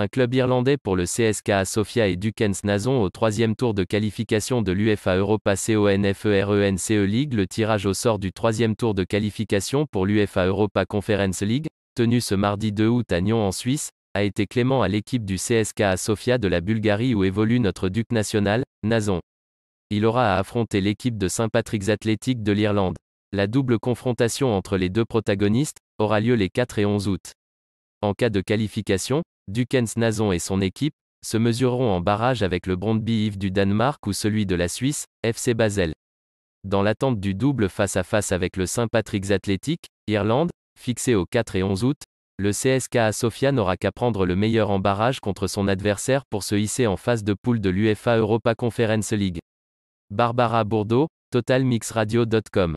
un club irlandais pour le CSKA Sofia et Dukens Nazon au troisième tour de qualification de l'UFA Europa CONFERENCE e e League. Le tirage au sort du troisième tour de qualification pour l'UFA Europa Conference League, tenu ce mardi 2 août à Nyon en Suisse, a été clément à l'équipe du CSKA Sofia de la Bulgarie où évolue notre duc national, Nazon. Il aura à affronter l'équipe de Saint Patrick's Athletic de l'Irlande. La double confrontation entre les deux protagonistes aura lieu les 4 et 11 août. En cas de qualification, Dukens Nazon et son équipe, se mesureront en barrage avec le Brondby Yves du Danemark ou celui de la Suisse, FC Basel. Dans l'attente du double face-à-face avec le St. Patrick's Athletic, Irlande, fixé au 4 et 11 août, le CSKA Sofia n'aura qu'à prendre le meilleur en barrage contre son adversaire pour se hisser en phase de poule de l'UEFA Europa Conference League. Barbara Bourdeau, totalmixradio.com